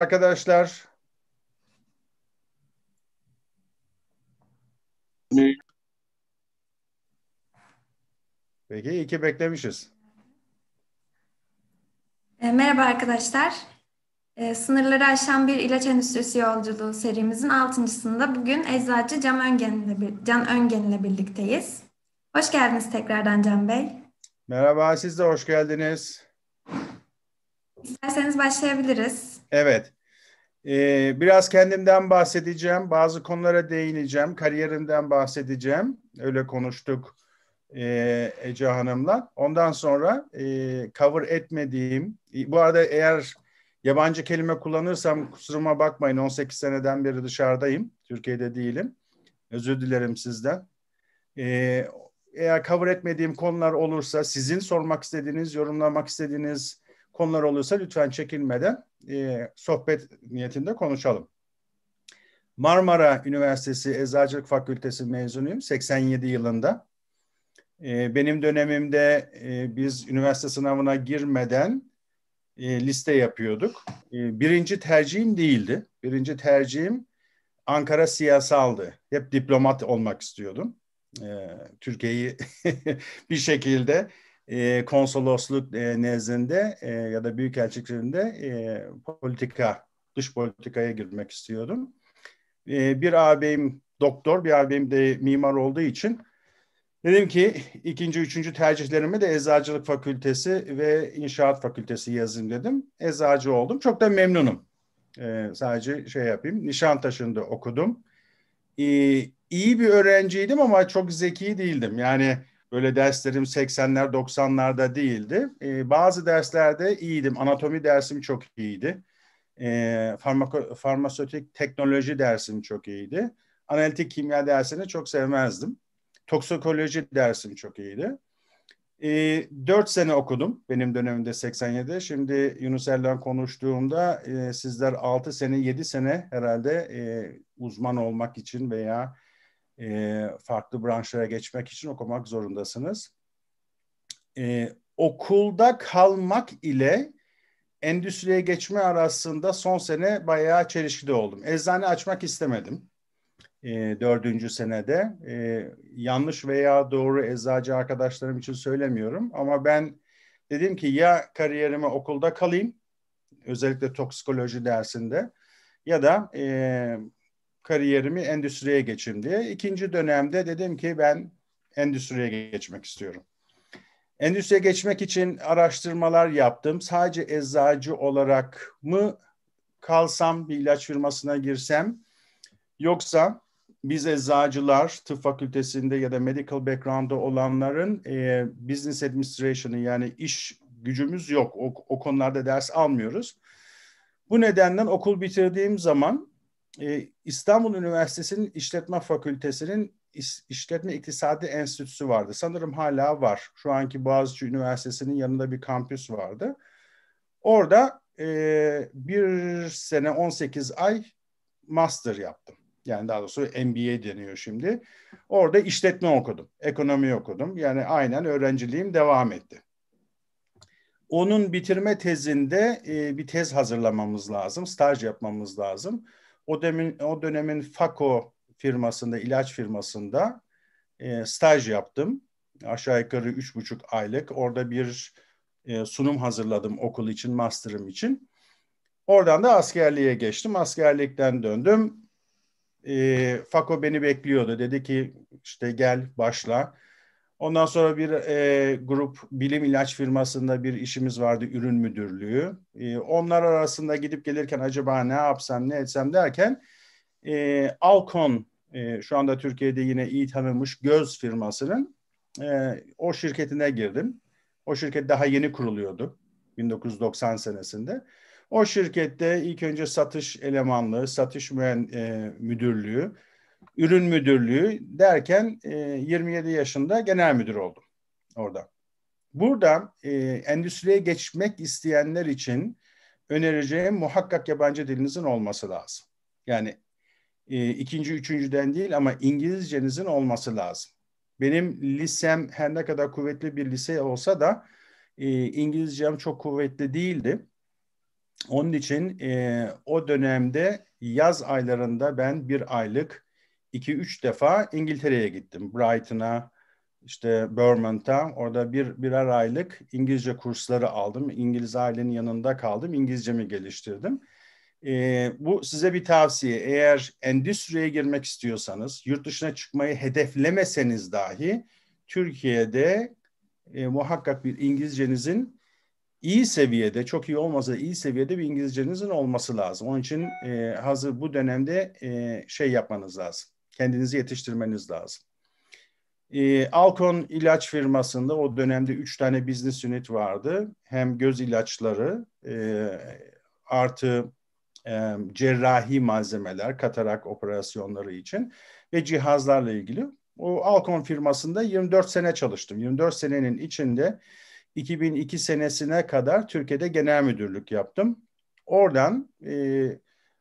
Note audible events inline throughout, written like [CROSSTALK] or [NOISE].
arkadaşlar. Peki iyi ki beklemişiz. E, merhaba arkadaşlar. E, sınırları aşan bir ilaç endüstrisi yolculuğu serimizin altıncısında bugün eczacı Can Öngen ile, Can Öngen ile birlikteyiz. Hoş geldiniz tekrardan Can Bey. Merhaba siz de hoş geldiniz. İsterseniz başlayabiliriz. Evet. Ee, biraz kendimden bahsedeceğim. Bazı konulara değineceğim. Kariyerimden bahsedeceğim. Öyle konuştuk e, Ece Hanım'la. Ondan sonra e, cover etmediğim, e, bu arada eğer yabancı kelime kullanırsam kusuruma bakmayın 18 seneden beri dışarıdayım. Türkiye'de değilim. Özür dilerim sizden. E, eğer cover etmediğim konular olursa sizin sormak istediğiniz, yorumlamak istediğiniz konular olursa lütfen çekinmeden e, sohbet niyetinde konuşalım. Marmara Üniversitesi Eczacılık Fakültesi mezunuyum 87 yılında. E, benim dönemimde e, biz üniversite sınavına girmeden e, liste yapıyorduk. E, birinci tercihim değildi. Birinci tercihim Ankara siyasaldı. Hep diplomat olmak istiyordum. E, Türkiye'yi [LAUGHS] bir şekilde e, ee, konsolosluk e, nezdinde e, ya da büyükelçiliklerinde e, politika, dış politikaya girmek istiyordum. E, bir ağabeyim doktor, bir ağabeyim de mimar olduğu için dedim ki ikinci, üçüncü tercihlerimi de Eczacılık Fakültesi ve inşaat Fakültesi yazayım dedim. Eczacı oldum. Çok da memnunum. E, sadece şey yapayım. Nişantaşı'nda okudum. E, iyi bir öğrenciydim ama çok zeki değildim. Yani Böyle derslerim 80'ler 90'larda değildi. E, bazı derslerde iyiydim. Anatomi dersim çok iyiydi. E, farmako, farmasötik teknoloji dersim çok iyiydi. Analitik kimya dersini çok sevmezdim. Toksikoloji dersim çok iyiydi. E, ee, 4 sene okudum benim dönemimde 87. Şimdi Yunus Erdoğan konuştuğumda e, sizler 6 sene 7 sene herhalde e, uzman olmak için veya e, farklı branşlara geçmek için okumak zorundasınız. E, okulda kalmak ile endüstriye geçme arasında son sene bayağı çelişkide oldum. Eczane açmak istemedim e, dördüncü senede. E, yanlış veya doğru eczacı arkadaşlarım için söylemiyorum ama ben dedim ki ya kariyerimi okulda kalayım özellikle toksikoloji dersinde ya da e, kariyerimi endüstriye geçeyim diye. İkinci dönemde dedim ki ben endüstriye geçmek istiyorum. Endüstriye geçmek için araştırmalar yaptım. Sadece eczacı olarak mı kalsam, bir ilaç firmasına girsem yoksa biz eczacılar tıp fakültesinde ya da medical background'da olanların e, business administration'ı yani iş gücümüz yok. O, o konularda ders almıyoruz. Bu nedenden okul bitirdiğim zaman e, İstanbul Üniversitesi'nin İşletme Fakültesi'nin İşletme İktisadi Enstitüsü vardı. Sanırım hala var. Şu anki Boğaziçi Üniversitesi'nin yanında bir kampüs vardı. Orada e, bir sene 18 ay master yaptım. Yani daha doğrusu MBA deniyor şimdi. Orada işletme okudum, ekonomi okudum. Yani aynen öğrenciliğim devam etti. Onun bitirme tezinde e, bir tez hazırlamamız lazım, staj yapmamız lazım. O, demin, o dönemin FAKO firmasında, ilaç firmasında e, staj yaptım. Aşağı yukarı üç buçuk aylık. Orada bir e, sunum hazırladım okul için, master'ım için. Oradan da askerliğe geçtim. Askerlikten döndüm. E, Fako beni bekliyordu. Dedi ki işte gel başla. Ondan sonra bir e, grup bilim ilaç firmasında bir işimiz vardı, ürün müdürlüğü. E, onlar arasında gidip gelirken acaba ne yapsam, ne etsem derken e, Alcon, e, şu anda Türkiye'de yine iyi tanınmış göz firmasının e, o şirketine girdim. O şirket daha yeni kuruluyordu 1990 senesinde. O şirkette ilk önce satış elemanlığı, satış müen e, müdürlüğü, ürün müdürlüğü derken e, 27 yaşında genel müdür oldum orada. Burada e, endüstriye geçmek isteyenler için önereceğim muhakkak yabancı dilinizin olması lazım. Yani e, ikinci, üçüncüden değil ama İngilizcenizin olması lazım. Benim lisem her ne kadar kuvvetli bir lise olsa da e, İngilizcem çok kuvvetli değildi. Onun için e, o dönemde yaz aylarında ben bir aylık 2-3 defa İngiltere'ye gittim. Brighton'a, işte Bournemouth'a orada bir birer aylık İngilizce kursları aldım. İngiliz ailenin yanında kaldım. İngilizcemi geliştirdim. E, bu size bir tavsiye. Eğer endüstriye girmek istiyorsanız, yurt dışına çıkmayı hedeflemeseniz dahi Türkiye'de e, muhakkak bir İngilizcenizin iyi seviyede, çok iyi olmasa iyi seviyede bir İngilizcenizin olması lazım. Onun için e, hazır bu dönemde e, şey yapmanız lazım kendinizi yetiştirmeniz lazım. E, ee, Alkon ilaç firmasında o dönemde üç tane business unit vardı. Hem göz ilaçları e, artı e, cerrahi malzemeler, katarak operasyonları için ve cihazlarla ilgili. O Alcon firmasında 24 sene çalıştım. 24 senenin içinde 2002 senesine kadar Türkiye'de genel müdürlük yaptım. Oradan e,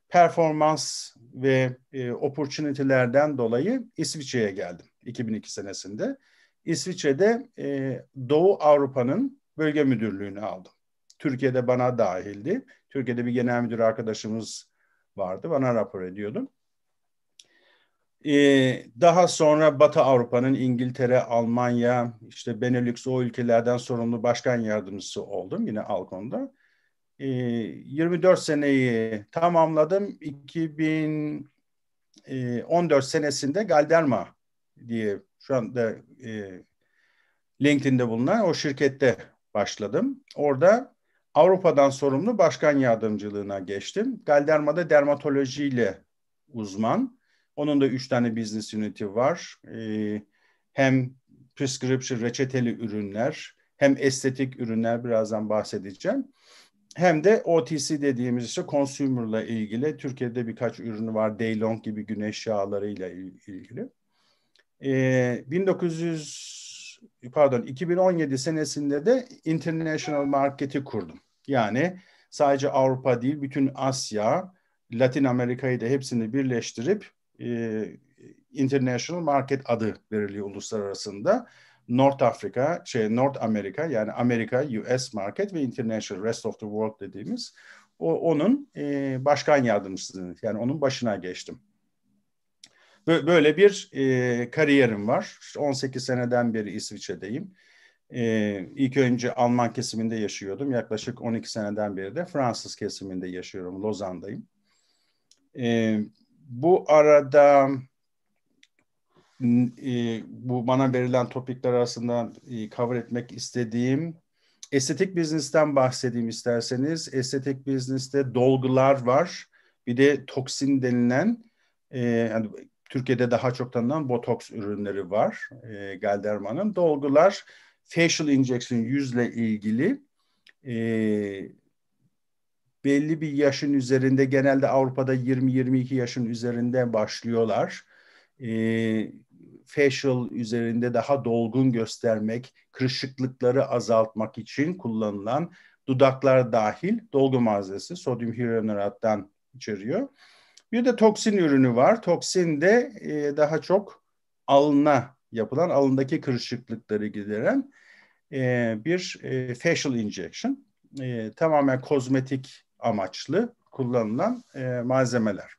performans ve e, opportunity'lerden dolayı İsviçre'ye geldim 2002 senesinde. İsviçre'de e, Doğu Avrupa'nın bölge müdürlüğünü aldım. Türkiye'de bana dahildi. Türkiye'de bir genel müdür arkadaşımız vardı. Bana rapor ediyordum. Ee, daha sonra Batı Avrupa'nın İngiltere, Almanya, işte Benelux o ülkelerden sorumlu başkan yardımcısı oldum yine Alkon'da. 24 ee, seneyi tamamladım. 2014 e, senesinde Galderma diye şu anda e, LinkedIn'de bulunan o şirkette başladım. Orada Avrupa'dan sorumlu başkan yardımcılığına geçtim. Galderma'da dermatolojiyle uzman. Onun da üç tane business unit'i var. Ee, hem prescription reçeteli ürünler hem estetik ürünler birazdan bahsedeceğim hem de OTC dediğimiz işte consumer'la ilgili. Türkiye'de birkaç ürünü var. Daylong gibi güneş yağlarıyla ilgili. E, ee, 1900 pardon 2017 senesinde de international market'i kurdum. Yani sadece Avrupa değil bütün Asya, Latin Amerika'yı da hepsini birleştirip e, international market adı veriliyor uluslararasında. North Africa, şey North America, yani Amerika, US market ve International Rest of the World dediğimiz o, onun e, başkan yardımcısını yani onun başına geçtim. Böyle bir e, kariyerim var. İşte 18 seneden beri İsviçre'deyim. E, ilk önce Alman kesiminde yaşıyordum. Yaklaşık 12 seneden beri de Fransız kesiminde yaşıyorum. Lozan'dayım. E, bu arada e, bu bana verilen topikler arasında e, cover etmek istediğim estetik biznesten bahsedeyim isterseniz. Estetik bizneste dolgular var. Bir de toksin denilen e, yani Türkiye'de daha çok tanınan botoks ürünleri var e, Galderman'ın. Dolgular facial injection yüzle ilgili e, belli bir yaşın üzerinde genelde Avrupa'da 20-22 yaşın üzerinde başlıyorlar. E, facial üzerinde daha dolgun göstermek, kırışıklıkları azaltmak için kullanılan dudaklar dahil dolgu malzemesi sodyum hyaluronattan içeriyor. Bir de toksin ürünü var. Toksin de e, daha çok alına yapılan alındaki kırışıklıkları gideren e, bir e, facial injection. E, tamamen kozmetik amaçlı kullanılan e, malzemeler.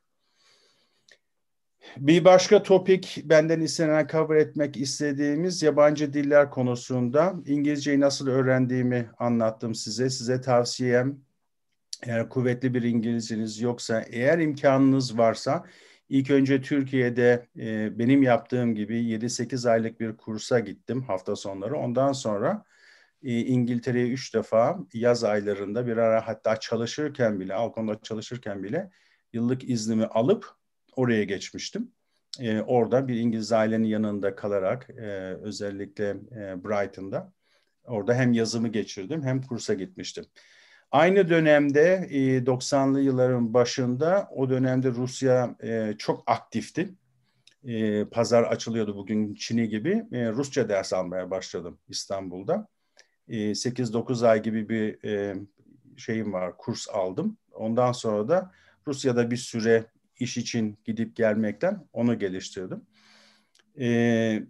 Bir başka topik benden istenen cover etmek istediğimiz yabancı diller konusunda İngilizceyi nasıl öğrendiğimi anlattım size. Size tavsiyem eğer kuvvetli bir İngilizceniz yoksa eğer imkanınız varsa ilk önce Türkiye'de e, benim yaptığım gibi 7-8 aylık bir kursa gittim hafta sonları. Ondan sonra e, İngiltere'ye 3 defa yaz aylarında bir ara hatta çalışırken bile, Alcon'da çalışırken bile yıllık iznimi alıp oraya geçmiştim. E, orada bir İngiliz ailenin yanında kalarak e, özellikle e, Brighton'da orada hem yazımı geçirdim hem kursa gitmiştim. Aynı dönemde 90'lı e, yılların başında o dönemde Rusya e, çok aktifti. E, pazar açılıyordu bugün Çin'i gibi. Rusça ders almaya başladım İstanbul'da. 8-9 ay gibi bir şeyim var, kurs aldım. Ondan sonra da Rusya'da bir süre iş için gidip gelmekten onu geliştirdim. E,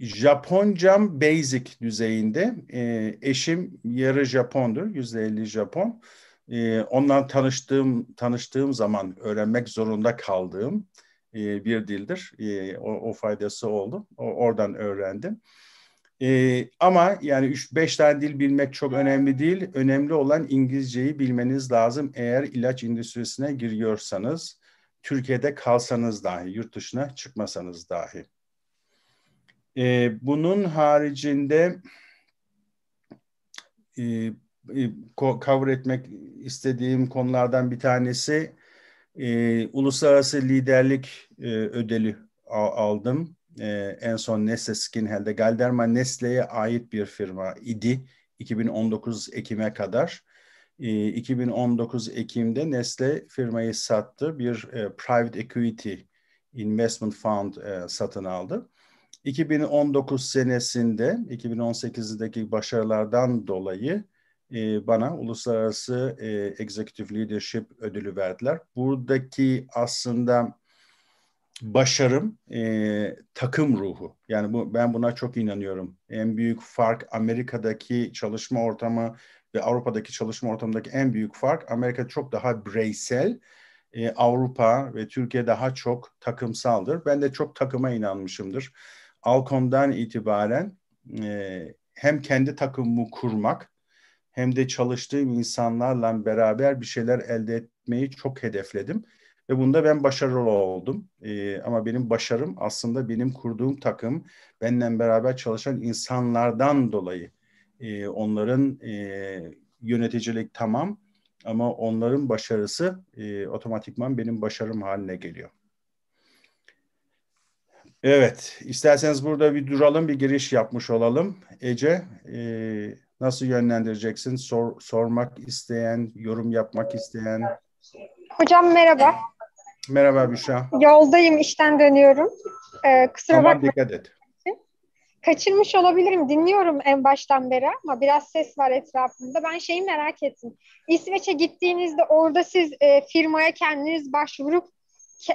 Japoncam basic düzeyinde e, eşim yarı Japondur, yüzde elli Japon. E, ondan tanıştığım tanıştığım zaman öğrenmek zorunda kaldığım e, bir dildir. E, o, o faydası oldu. O, oradan öğrendim. Ee, ama yani 3-5 tane dil bilmek çok önemli değil. Önemli olan İngilizceyi bilmeniz lazım eğer ilaç endüstrisine giriyorsanız. Türkiye'de kalsanız dahi, yurt dışına çıkmasanız dahi. Ee, bunun haricinde e, e cover etmek istediğim konulardan bir tanesi e, uluslararası liderlik e, ödeli aldım e, en son Nestle Skinheal'de Galderma Nestle'ye ait bir firma idi 2019 Ekim'e kadar. E, ee, 2019 Ekim'de Nestle firmayı sattı. Bir e, private equity investment fund e, satın aldı. 2019 senesinde 2018'deki başarılardan dolayı e, bana uluslararası e, executive leadership ödülü verdiler. Buradaki aslında başarım e, takım ruhu. Yani bu ben buna çok inanıyorum. En büyük fark Amerika'daki çalışma ortamı ve Avrupa'daki çalışma ortamındaki en büyük fark Amerika çok daha bireysel, e, Avrupa ve Türkiye daha çok takımsaldır. Ben de çok takıma inanmışımdır. Alkon'dan itibaren e, hem kendi takımımı kurmak hem de çalıştığım insanlarla beraber bir şeyler elde etmeyi çok hedefledim ve bunda ben başarılı oldum. E, ama benim başarım aslında benim kurduğum takım, benden beraber çalışan insanlardan dolayı. E, onların e, yöneticilik tamam ama onların başarısı e, otomatikman benim başarım haline geliyor. Evet, isterseniz burada bir duralım, bir giriş yapmış olalım. Ece, e, nasıl yönlendireceksin? Sor, sormak isteyen, yorum yapmak isteyen. Hocam merhaba. Merhaba Büşra. Yoldayım, işten dönüyorum. Ee, kusura tamam, bakmayın. dikkat et. Kaçırmış olabilirim. Dinliyorum en baştan beri ama biraz ses var etrafımda. Ben şeyi merak ettim. İsveç'e gittiğinizde orada siz e, firmaya kendiniz başvurup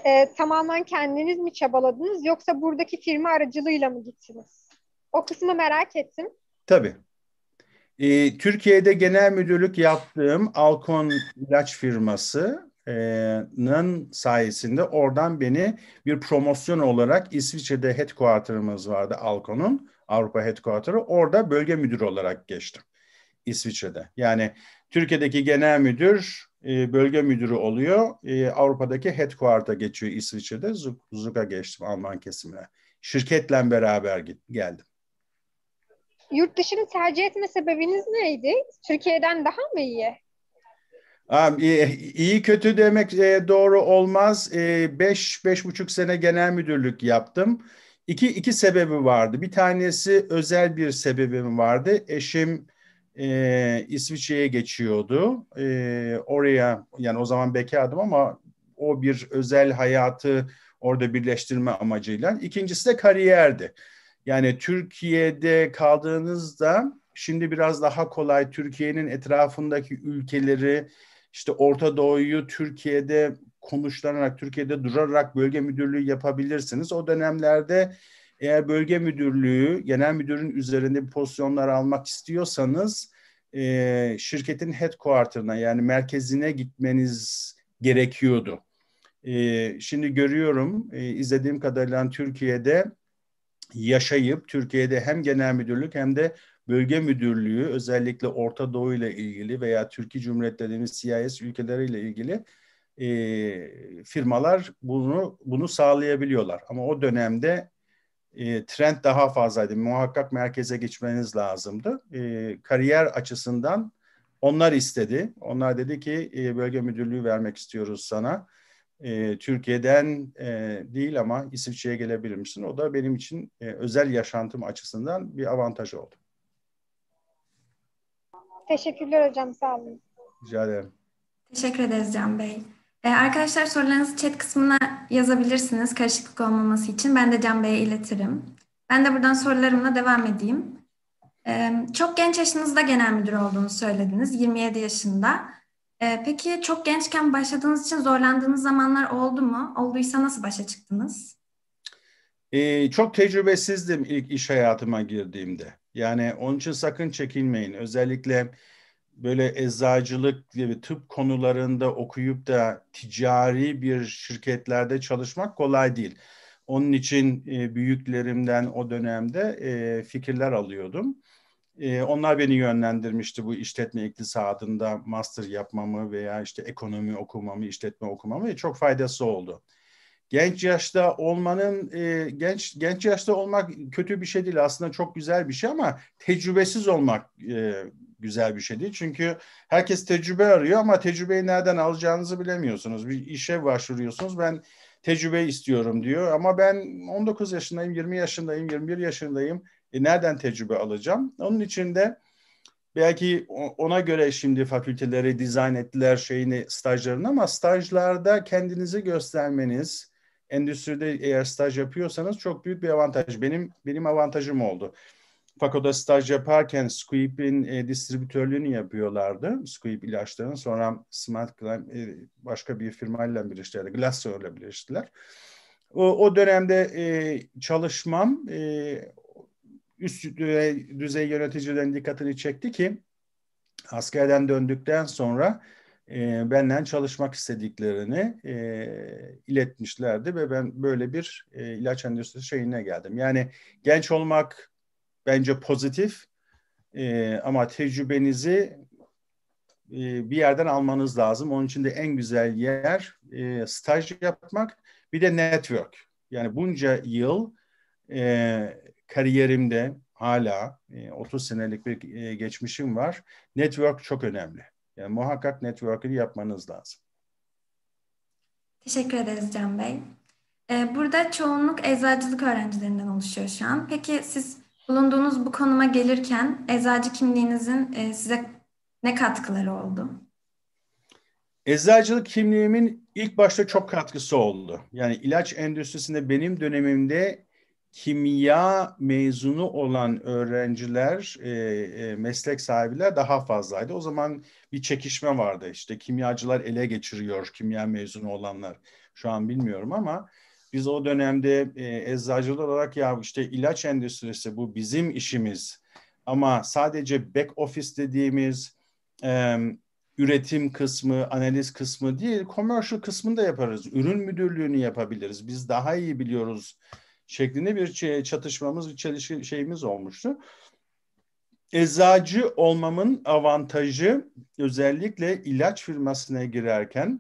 e, tamamen kendiniz mi çabaladınız yoksa buradaki firma aracılığıyla mı gittiniz? O kısmı merak ettim. Tabii. Ee, Türkiye'de genel müdürlük yaptığım Alkon ilaç firması Nın sayesinde oradan beni bir promosyon olarak İsviçre'de headquarter'ımız vardı Alcon'un Avrupa headquarter'ı orada bölge müdürü olarak geçtim İsviçre'de. Yani Türkiye'deki genel müdür bölge müdürü oluyor. E, Avrupa'daki headquarter'a geçiyor İsviçre'de. Zug'a geçtim Alman kesimine. Şirketle beraber geldim. Yurt dışını tercih etme sebebiniz neydi? Türkiye'den daha mı iyi? E, iyi kötü demek e, doğru olmaz. E, beş, beş buçuk sene genel müdürlük yaptım. İki, iki sebebi vardı. Bir tanesi özel bir sebebim vardı. Eşim e, İsviçre'ye geçiyordu. E, oraya yani o zaman bekardım ama o bir özel hayatı orada birleştirme amacıyla. İkincisi de kariyerdi. Yani Türkiye'de kaldığınızda şimdi biraz daha kolay Türkiye'nin etrafındaki ülkeleri işte Orta Doğu'yu Türkiye'de konuşlanarak, Türkiye'de durarak bölge müdürlüğü yapabilirsiniz. O dönemlerde eğer bölge müdürlüğü, genel müdürün üzerinde bir pozisyonlar almak istiyorsanız e, şirketin headquarter'ına yani merkezine gitmeniz gerekiyordu. E, şimdi görüyorum e, izlediğim kadarıyla Türkiye'de yaşayıp Türkiye'de hem genel müdürlük hem de Bölge Müdürlüğü özellikle Orta Doğu ile ilgili veya Türkiye Cumhuriyeti Cumhuriyetleri'nin CIS ülkeleriyle ilgili e, firmalar bunu bunu sağlayabiliyorlar. Ama o dönemde e, trend daha fazlaydı. Muhakkak merkeze geçmeniz lazımdı. E, kariyer açısından onlar istedi. Onlar dedi ki e, bölge müdürlüğü vermek istiyoruz sana. E, Türkiye'den e, değil ama İsviçre'ye gelebilir misin? O da benim için e, özel yaşantım açısından bir avantaj oldu. Teşekkürler hocam sağ olun. Rica ederim. Teşekkür ederiz Can Bey. Ee, arkadaşlar sorularınızı chat kısmına yazabilirsiniz karışıklık olmaması için. Ben de Can Bey'e iletirim. Ben de buradan sorularımla devam edeyim. Ee, çok genç yaşınızda genel müdür olduğunu söylediniz. 27 yaşında. Ee, peki çok gençken başladığınız için zorlandığınız zamanlar oldu mu? Olduysa nasıl başa çıktınız? Ee, çok tecrübesizdim ilk iş hayatıma girdiğimde. Yani onun için sakın çekinmeyin. Özellikle böyle eczacılık gibi tıp konularında okuyup da ticari bir şirketlerde çalışmak kolay değil. Onun için e, büyüklerimden o dönemde e, fikirler alıyordum. E, onlar beni yönlendirmişti bu işletme iktisadında master yapmamı veya işte ekonomi okumamı, işletme okumamı ve çok faydası oldu genç yaşta olmanın e, genç genç yaşta olmak kötü bir şey değil aslında çok güzel bir şey ama tecrübesiz olmak e, güzel bir şey değil. Çünkü herkes tecrübe arıyor ama tecrübeyi nereden alacağınızı bilemiyorsunuz. Bir işe başvuruyorsunuz. Ben tecrübe istiyorum diyor ama ben 19 yaşındayım, 20 yaşındayım, 21 yaşındayım. E nereden tecrübe alacağım? Onun için de belki ona göre şimdi fakülteleri dizayn ettiler şeyini stajlarını ama stajlarda kendinizi göstermeniz, endüstride eğer staj yapıyorsanız çok büyük bir avantaj. Benim benim avantajım oldu. Fako'da staj yaparken Squeep'in e, distribütörlüğünü yapıyorlardı. Squeep ilaçlarının sonra Smart Climb e, başka bir firmayla birleştiler. Glassdoor'la birleştiler. O, o dönemde e, çalışmam e, üst düzey, düzey yöneticilerin dikkatini çekti ki askerden döndükten sonra e, benden çalışmak istediklerini e, iletmişlerdi ve ben böyle bir e, ilaç endüstrisi şeyine geldim. Yani genç olmak bence pozitif e, ama tecrübenizi e, bir yerden almanız lazım. Onun için de en güzel yer e, staj yapmak bir de network. Yani bunca yıl e, kariyerimde hala e, 30 senelik bir e, geçmişim var. Network çok önemli. Yani muhakkak network'ü yapmanız lazım. Teşekkür ederiz Can Bey. Ee, burada çoğunluk eczacılık öğrencilerinden oluşuyor şu an. Peki siz bulunduğunuz bu konuma gelirken eczacı kimliğinizin e, size ne katkıları oldu? Eczacılık kimliğimin ilk başta çok katkısı oldu. Yani ilaç endüstrisinde benim dönemimde kimya mezunu olan öğrenciler, e, e, meslek sahibiler daha fazlaydı. O zaman bir çekişme vardı işte kimyacılar ele geçiriyor kimya mezunu olanlar. Şu an bilmiyorum ama biz o dönemde e, eczacılar olarak ya işte ilaç endüstrisi bu bizim işimiz ama sadece back office dediğimiz e, üretim kısmı, analiz kısmı değil, commercial kısmını da yaparız. Ürün müdürlüğünü yapabiliriz. Biz daha iyi biliyoruz şeklinde bir çatışmamız, bir çelişki şeyimiz olmuştu. Eczacı olmamın avantajı özellikle ilaç firmasına girerken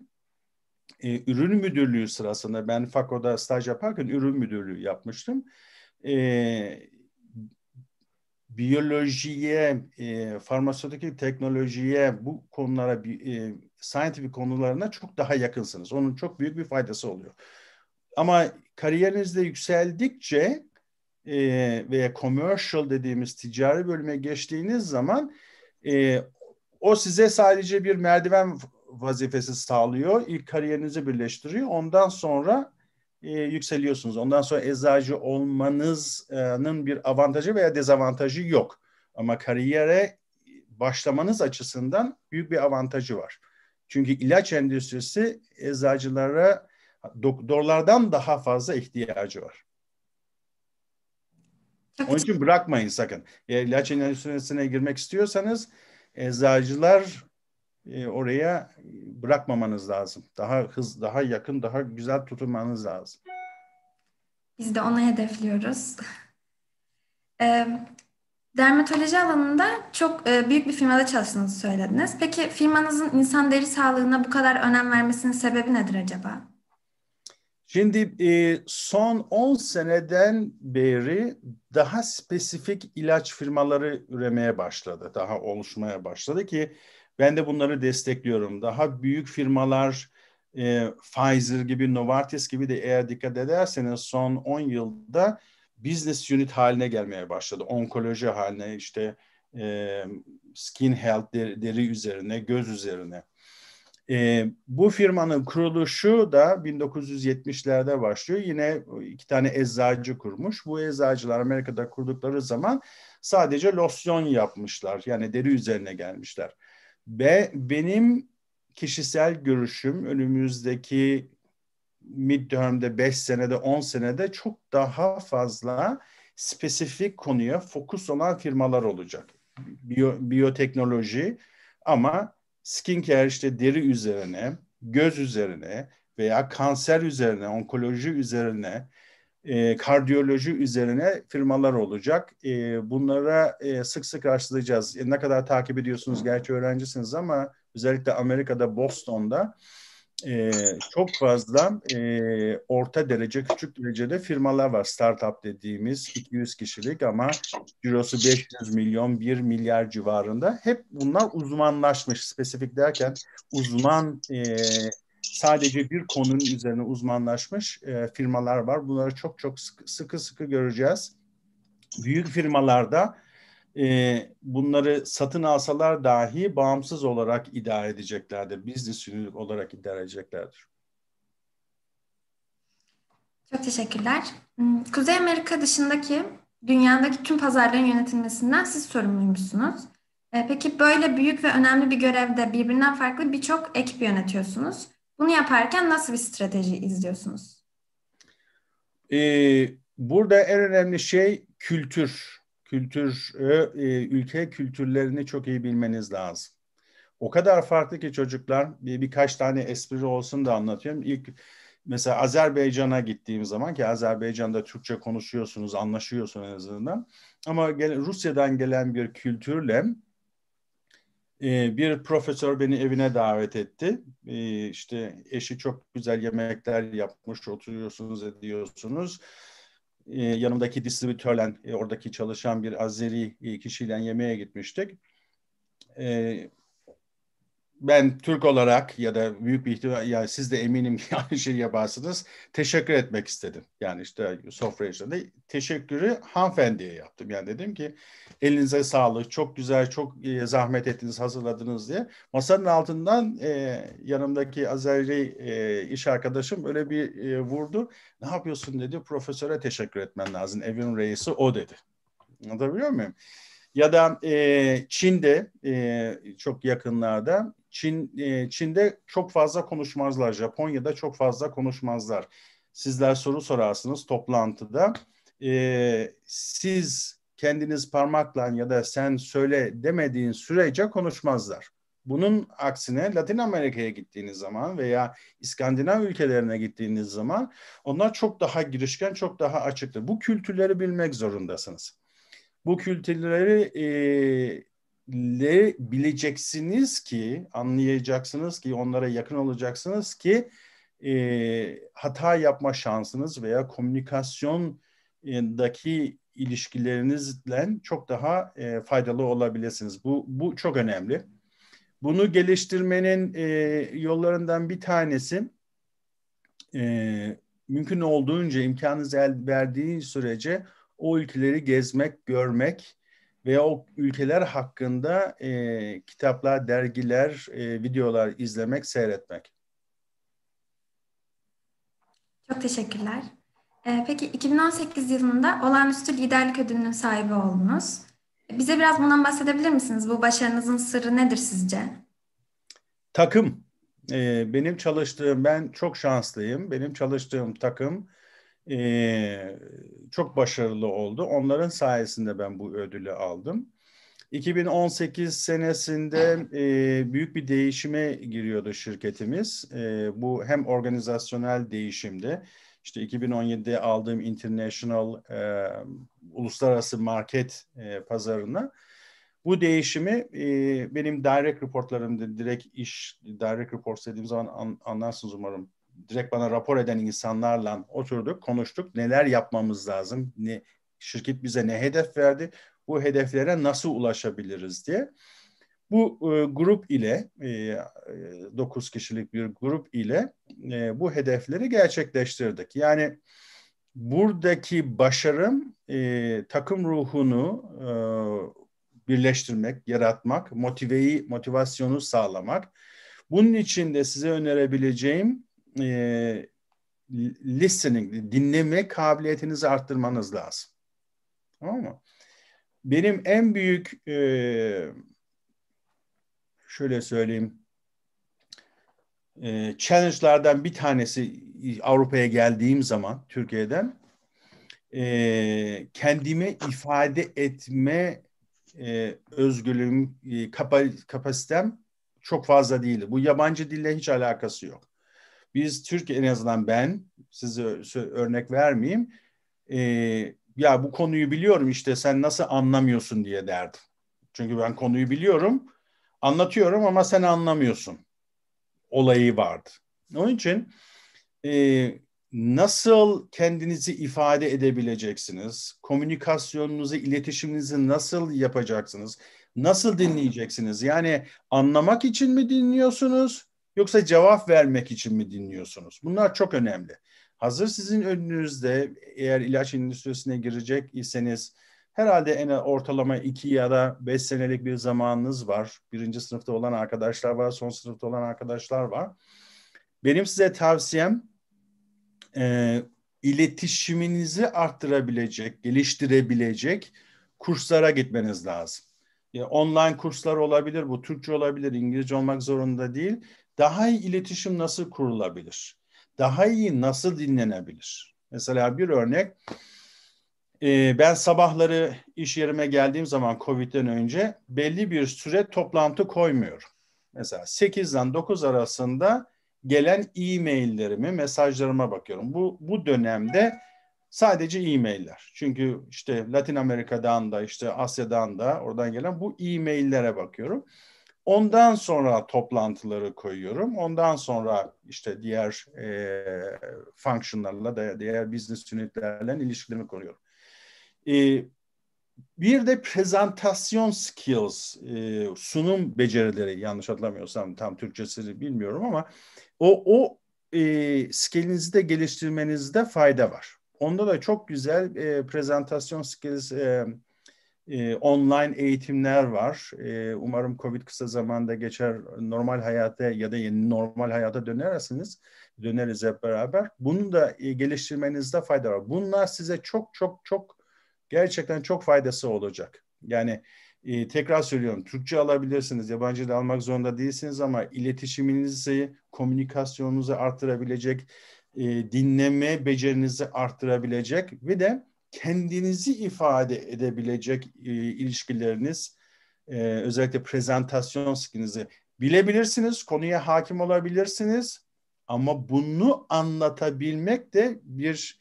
e, ürün müdürlüğü sırasında ben Fako'da staj yaparken ürün müdürlüğü yapmıştım. E, biyolojiye, e, farmasötik teknolojiye, bu konulara, e, scientific konularına çok daha yakınsınız. Onun çok büyük bir faydası oluyor. Ama kariyerinizde yükseldikçe e, veya commercial dediğimiz ticari bölüme geçtiğiniz zaman e, o size sadece bir merdiven vazifesi sağlıyor. İlk kariyerinizi birleştiriyor. Ondan sonra e, yükseliyorsunuz. Ondan sonra eczacı olmanızın bir avantajı veya dezavantajı yok. Ama kariyere başlamanız açısından büyük bir avantajı var. Çünkü ilaç endüstrisi eczacılara doktorlardan daha fazla ihtiyacı var. Onun için bırakmayın sakın. Eğer ilaç endüstrisine girmek istiyorsanız eczacılar e, oraya bırakmamanız lazım. Daha hız, daha yakın, daha güzel tutunmanız lazım. Biz de onu hedefliyoruz. [LAUGHS] dermatoloji alanında çok e, büyük bir firmada çalıştığınızı söylediniz. Peki firmanızın insan deri sağlığına bu kadar önem vermesinin sebebi nedir acaba? Şimdi e, son 10 seneden beri daha spesifik ilaç firmaları üremeye başladı, daha oluşmaya başladı ki ben de bunları destekliyorum. Daha büyük firmalar e, Pfizer gibi, Novartis gibi de eğer dikkat ederseniz son 10 yılda business unit haline gelmeye başladı. Onkoloji haline işte e, skin health deri, deri üzerine, göz üzerine. E, bu firmanın kuruluşu da 1970'lerde başlıyor. Yine iki tane eczacı kurmuş. Bu eczacılar Amerika'da kurdukları zaman sadece losyon yapmışlar. Yani deri üzerine gelmişler. Ve benim kişisel görüşüm önümüzdeki midterm'de 5 senede 10 senede çok daha fazla spesifik konuya fokus olan firmalar olacak. Biyo, biyoteknoloji ama skincare işte deri üzerine, göz üzerine veya kanser üzerine, onkoloji üzerine, e, kardiyoloji üzerine firmalar olacak. E, bunlara e, sık sık rastlayacağız. E, ne kadar takip ediyorsunuz gerçi öğrencisiniz ama özellikle Amerika'da Boston'da e, çok fazla e, orta derece, küçük derecede firmalar var. Startup dediğimiz 200 kişilik ama cirosu 500 milyon, 1 milyar civarında. Hep bunlar uzmanlaşmış, spesifik derken uzman e, sadece bir konunun üzerine uzmanlaşmış e, firmalar var. Bunları çok çok sıkı sıkı, sıkı göreceğiz. Büyük firmalarda e, bunları satın alsalar dahi bağımsız olarak idare edeceklerdir. Business unit olarak idare edeceklerdir. Çok teşekkürler. Hmm, Kuzey Amerika dışındaki dünyadaki tüm pazarların yönetilmesinden siz sorumluymuşsunuz. Ee, peki böyle büyük ve önemli bir görevde birbirinden farklı birçok ekip yönetiyorsunuz. Bunu yaparken nasıl bir strateji izliyorsunuz? Ee, burada en önemli şey kültür kültür e, e, ülke kültürlerini çok iyi bilmeniz lazım. O kadar farklı ki çocuklar bir, birkaç tane espri olsun da anlatıyorum. İlk mesela Azerbaycan'a gittiğim zaman ki Azerbaycan'da Türkçe konuşuyorsunuz, anlaşıyorsunuz en azından. Ama gel, Rusya'dan gelen bir kültürle e, bir profesör beni evine davet etti. E, işte eşi çok güzel yemekler yapmış, oturuyorsunuz, ediyorsunuz e, yanımdaki distribütörle e, oradaki çalışan bir Azeri e, kişiyle yemeğe gitmiştik. E, ben Türk olarak ya da büyük bir ihtimal yani siz de eminim ki [LAUGHS] aynı şeyi yaparsınız. Teşekkür etmek istedim. Yani işte sofra içinde teşekkürü hanımefendiye yaptım. Yani dedim ki elinize sağlık, çok güzel, çok e, zahmet ettiniz, hazırladınız diye. Masanın altından e, yanımdaki Azeri e, iş arkadaşım öyle bir e, vurdu. Ne yapıyorsun dedi, profesöre teşekkür etmen lazım. Evin reisi o dedi. Anlatabiliyor muyum? Ya da e, Çin'de e, çok yakınlarda Çin e, Çin'de çok fazla konuşmazlar. Japonya'da çok fazla konuşmazlar. Sizler soru sorarsınız toplantıda. E, siz kendiniz parmakla ya da sen söyle demediğin sürece konuşmazlar. Bunun aksine Latin Amerika'ya gittiğiniz zaman veya İskandinav ülkelerine gittiğiniz zaman onlar çok daha girişken, çok daha açıktır. Bu kültürleri bilmek zorundasınız bu kültürleri e, bileceksiniz ki, anlayacaksınız ki, onlara yakın olacaksınız ki e, hata yapma şansınız veya komünikasyondaki ilişkilerinizle çok daha e, faydalı olabilirsiniz. Bu, bu çok önemli. Bunu geliştirmenin e, yollarından bir tanesi e, mümkün olduğunca imkanınız el verdiği sürece o ülkeleri gezmek, görmek ve o ülkeler hakkında e, kitaplar, dergiler, e, videolar izlemek, seyretmek. Çok teşekkürler. Ee, peki 2018 yılında olağanüstü liderlik ödülünün sahibi oldunuz. Bize biraz bundan bahsedebilir misiniz? Bu başarınızın sırrı nedir sizce? Takım. Ee, benim çalıştığım, ben çok şanslıyım. Benim çalıştığım takım e, çok başarılı oldu. Onların sayesinde ben bu ödülü aldım. 2018 senesinde e, büyük bir değişime giriyordu şirketimiz. E, bu hem organizasyonel değişimdi. İşte 2017'de aldığım international e, uluslararası market e, pazarına bu değişimi e, benim direct reportlarımda direkt iş direct report dediğim zaman an, anlarsınız umarım direkt bana rapor eden insanlarla oturduk, konuştuk. Neler yapmamız lazım? Ne, şirket bize ne hedef verdi? Bu hedeflere nasıl ulaşabiliriz diye. Bu e, grup ile e, 9 e, kişilik bir grup ile e, bu hedefleri gerçekleştirdik. Yani buradaki başarım e, takım ruhunu e, birleştirmek, yaratmak, motiveyi, motivasyonu sağlamak. Bunun için de size önerebileceğim e, listening, dinleme kabiliyetinizi arttırmanız lazım. Tamam mı? Benim en büyük e, şöyle söyleyeyim e, challenge'lardan bir tanesi Avrupa'ya geldiğim zaman Türkiye'den e, kendime ifade etme e, özgürlüğüm, e, kapasitem çok fazla değildi. Bu yabancı dille hiç alakası yok. Biz Türkiye en azından ben size örnek vermeyeyim. E, ya bu konuyu biliyorum işte sen nasıl anlamıyorsun diye derdim. Çünkü ben konuyu biliyorum, anlatıyorum ama sen anlamıyorsun. Olayı vardı. Onun için e, nasıl kendinizi ifade edebileceksiniz? Komünikasyonunuzu, iletişiminizi nasıl yapacaksınız? Nasıl dinleyeceksiniz? Yani anlamak için mi dinliyorsunuz? yoksa cevap vermek için mi dinliyorsunuz? Bunlar çok önemli. Hazır sizin önünüzde eğer ilaç endüstrisine girecek iseniz herhalde en ortalama iki ya da beş senelik bir zamanınız var. Birinci sınıfta olan arkadaşlar var, son sınıfta olan arkadaşlar var. Benim size tavsiyem e, iletişiminizi arttırabilecek, geliştirebilecek kurslara gitmeniz lazım. Ya online kurslar olabilir, bu Türkçe olabilir, İngilizce olmak zorunda değil daha iyi iletişim nasıl kurulabilir? Daha iyi nasıl dinlenebilir? Mesela bir örnek, e, ben sabahları iş yerime geldiğim zaman COVID'den önce belli bir süre toplantı koymuyorum. Mesela 8'den 9 arasında gelen e-maillerimi, mesajlarıma bakıyorum. Bu, bu dönemde sadece e-mailler. Çünkü işte Latin Amerika'dan da işte Asya'dan da oradan gelen bu e-maillere bakıyorum. Ondan sonra toplantıları koyuyorum. Ondan sonra işte diğer e, functionlarla da diğer business unitlerle ilişkilerimi koruyorum. E, bir de prezentasyon skills, e, sunum becerileri yanlış hatırlamıyorsam tam Türkçesini bilmiyorum ama o, o e, skillinizi de geliştirmenizde fayda var. Onda da çok güzel e, prezentasyon skills e, e, online eğitimler var. E, umarım Covid kısa zamanda geçer, normal hayata ya da yeni normal hayata dönersiniz. Döneriz hep beraber. Bunu da e, geliştirmenizde fayda var. Bunlar size çok çok çok gerçekten çok faydası olacak. Yani e, tekrar söylüyorum Türkçe alabilirsiniz, yabancı da almak zorunda değilsiniz ama iletişiminizi, komünikasyonunuzu artırabilecek, e, dinleme becerinizi artırabilecek ve de kendinizi ifade edebilecek e, ilişkileriniz, e, özellikle prezentasyon skillinizi bilebilirsiniz, konuya hakim olabilirsiniz ama bunu anlatabilmek de bir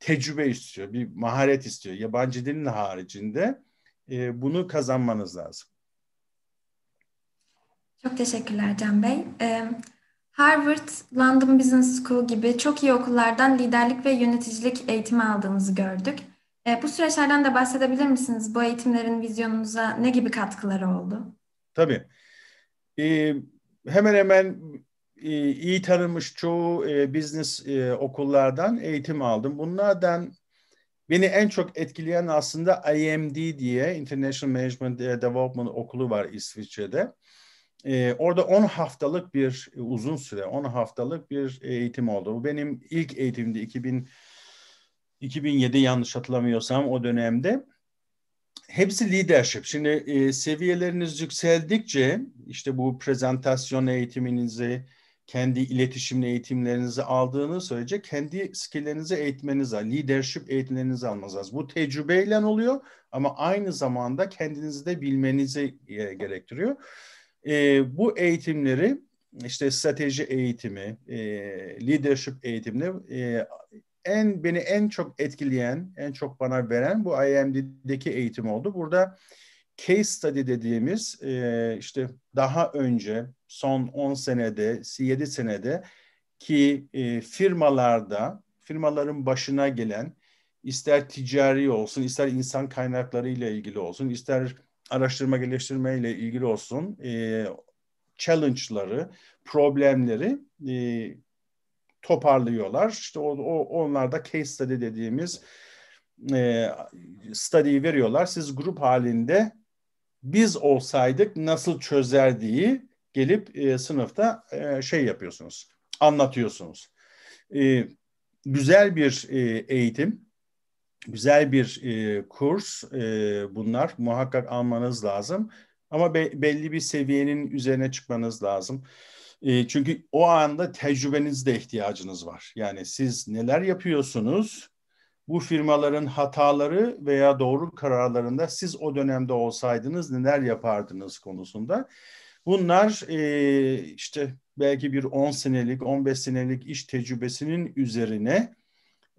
tecrübe istiyor, bir maharet istiyor. Yabancı dilin haricinde e, bunu kazanmanız lazım. Çok teşekkürler Can Bey. Ee, Harvard, London Business School gibi çok iyi okullardan liderlik ve yöneticilik eğitimi aldığınızı gördük. E, bu süreçlerden de bahsedebilir misiniz? Bu eğitimlerin vizyonunuza ne gibi katkıları oldu? Tabii. E, hemen hemen e, iyi tanınmış çoğu e, business e, okullardan eğitim aldım. Bunlardan beni en çok etkileyen aslında IMD diye International Management Development okulu var İsviçre'de. Ee, orada 10 haftalık bir e, uzun süre, 10 haftalık bir eğitim oldu. Bu benim ilk eğitimdi 2000 2007 yanlış hatırlamıyorsam o dönemde hepsi leadership. Şimdi e, seviyeleriniz yükseldikçe işte bu prezentasyon eğitiminizi, kendi iletişim eğitimlerinizi aldığını söyleyecek, kendi skilllerinizi eğitmeniz lazım. Leadership eğitimlerinizi almanız lazım. Bu tecrübeyle oluyor ama aynı zamanda kendinizi de bilmenizi e, gerektiriyor. E, bu eğitimleri işte strateji eğitimi, e, leadership eğitimini e, en beni en çok etkileyen, en çok bana veren bu IMD'deki eğitim oldu. Burada case study dediğimiz e, işte daha önce son 10 senede, 7 senede ki e, firmalarda, firmaların başına gelen ister ticari olsun, ister insan kaynakları ile ilgili olsun, ister araştırma geliştirme ile ilgili olsun e, challenge'ları, problemleri e, toparlıyorlar. İşte o, o onlar da case study dediğimiz e, study'yi veriyorlar. Siz grup halinde biz olsaydık nasıl çözerdiği gelip e, sınıfta e, şey yapıyorsunuz, anlatıyorsunuz. E, güzel bir e, eğitim, güzel bir e, kurs e, bunlar muhakkak almanız lazım. Ama be, belli bir seviyenin üzerine çıkmanız lazım. E, çünkü o anda tecrübenizde ihtiyacınız var. Yani siz neler yapıyorsunuz? Bu firmaların hataları veya doğru kararlarında siz o dönemde olsaydınız neler yapardınız konusunda. Bunlar e, işte belki bir 10 senelik, 15 senelik iş tecrübesinin üzerine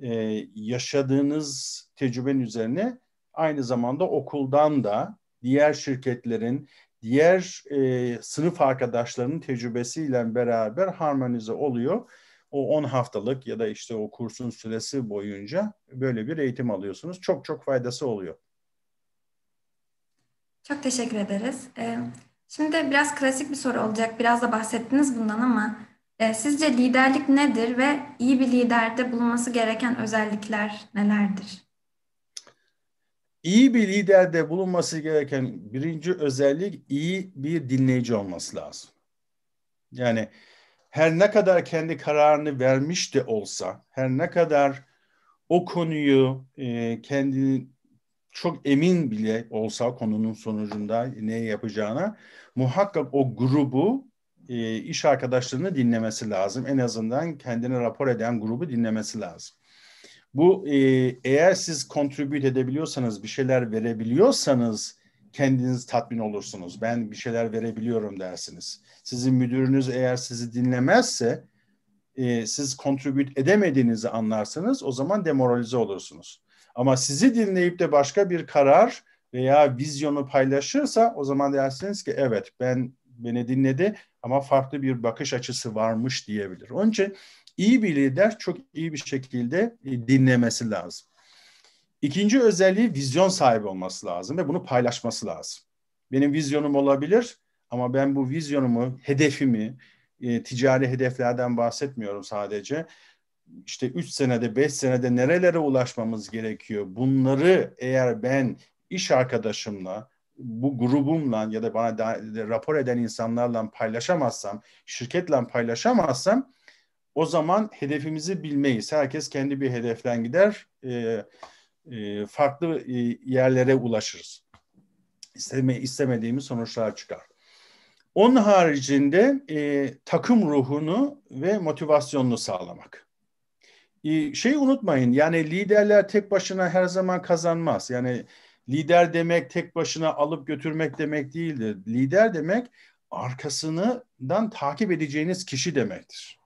e, yaşadığınız tecrübenin üzerine aynı zamanda okuldan da diğer şirketlerin diğer e, sınıf arkadaşlarının tecrübesiyle beraber harmonize oluyor. O 10 haftalık ya da işte o kursun süresi boyunca böyle bir eğitim alıyorsunuz. Çok çok faydası oluyor. Çok teşekkür ederiz. Ee, şimdi biraz klasik bir soru olacak. Biraz da bahsettiniz bundan ama e, sizce liderlik nedir ve iyi bir liderde bulunması gereken özellikler nelerdir? İyi bir liderde bulunması gereken birinci özellik iyi bir dinleyici olması lazım. Yani her ne kadar kendi kararını vermiş de olsa, her ne kadar o konuyu e, kendini çok emin bile olsa konunun sonucunda ne yapacağına muhakkak o grubu e, iş arkadaşlarını dinlemesi lazım. En azından kendine rapor eden grubu dinlemesi lazım. Bu e, eğer siz contribute edebiliyorsanız, bir şeyler verebiliyorsanız kendiniz tatmin olursunuz. Ben bir şeyler verebiliyorum dersiniz. Sizin müdürünüz eğer sizi dinlemezse e, siz contribute edemediğinizi anlarsanız o zaman demoralize olursunuz. Ama sizi dinleyip de başka bir karar veya vizyonu paylaşırsa o zaman dersiniz ki evet ben beni dinledi ama farklı bir bakış açısı varmış diyebilir. Onun için iyi bir lider çok iyi bir şekilde e, dinlemesi lazım. İkinci özelliği vizyon sahibi olması lazım ve bunu paylaşması lazım. Benim vizyonum olabilir ama ben bu vizyonumu, hedefimi, e, ticari hedeflerden bahsetmiyorum sadece. İşte 3 senede, 5 senede nerelere ulaşmamız gerekiyor? Bunları eğer ben iş arkadaşımla, bu grubumla ya da bana da, rapor eden insanlarla paylaşamazsam, şirketle paylaşamazsam o zaman hedefimizi bilmeyiz. Herkes kendi bir hedeften gider, e, e, farklı e, yerlere ulaşırız. İsteme, istemediğimiz sonuçlar çıkar. Onun haricinde e, takım ruhunu ve motivasyonunu sağlamak. E, şey unutmayın yani liderler tek başına her zaman kazanmaz. Yani lider demek tek başına alıp götürmek demek değildir. Lider demek arkasından takip edeceğiniz kişi demektir.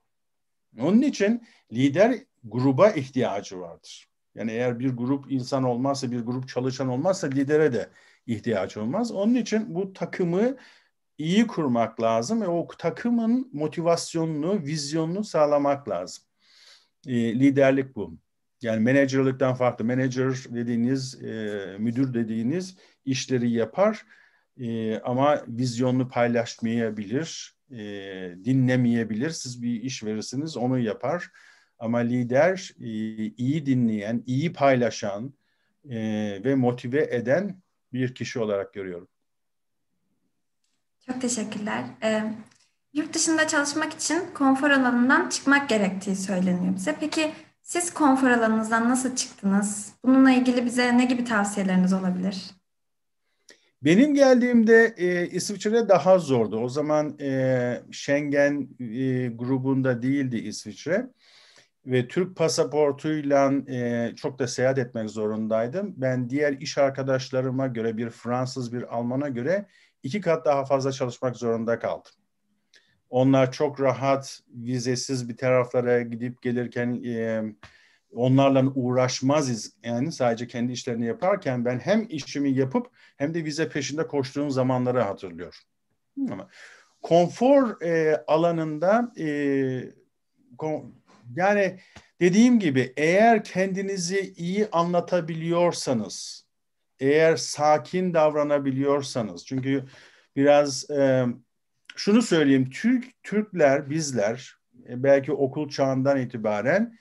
Onun için lider gruba ihtiyacı vardır. Yani eğer bir grup insan olmazsa, bir grup çalışan olmazsa lidere de ihtiyaç olmaz. Onun için bu takımı iyi kurmak lazım ve o takımın motivasyonunu, vizyonunu sağlamak lazım. E, liderlik bu. Yani menajerlikten farklı. Menajer dediğiniz, e, müdür dediğiniz işleri yapar e, ama vizyonunu paylaşmayabilir e, dinlemeyebilir. Siz bir iş verirsiniz onu yapar. Ama lider e, iyi dinleyen, iyi paylaşan e, ve motive eden bir kişi olarak görüyorum. Çok teşekkürler. Ee, yurt dışında çalışmak için konfor alanından çıkmak gerektiği söyleniyor bize. Peki siz konfor alanınızdan nasıl çıktınız? Bununla ilgili bize ne gibi tavsiyeleriniz olabilir? Benim geldiğimde e, İsviçre daha zordu. O zaman e, Schengen e, grubunda değildi İsviçre ve Türk pasaportuyla e, çok da seyahat etmek zorundaydım. Ben diğer iş arkadaşlarıma göre bir Fransız bir Alman'a göre iki kat daha fazla çalışmak zorunda kaldım. Onlar çok rahat vizesiz bir taraflara gidip gelirken e, onlarla uğraşmazız yani sadece kendi işlerini yaparken ben hem işimi yapıp hem de vize peşinde koştuğum zamanları hatırlıyor. Ama konfor e, alanında e, kon, yani dediğim gibi eğer kendinizi iyi anlatabiliyorsanız, eğer sakin davranabiliyorsanız çünkü biraz e, şunu söyleyeyim Türk Türkler bizler e, belki okul çağından itibaren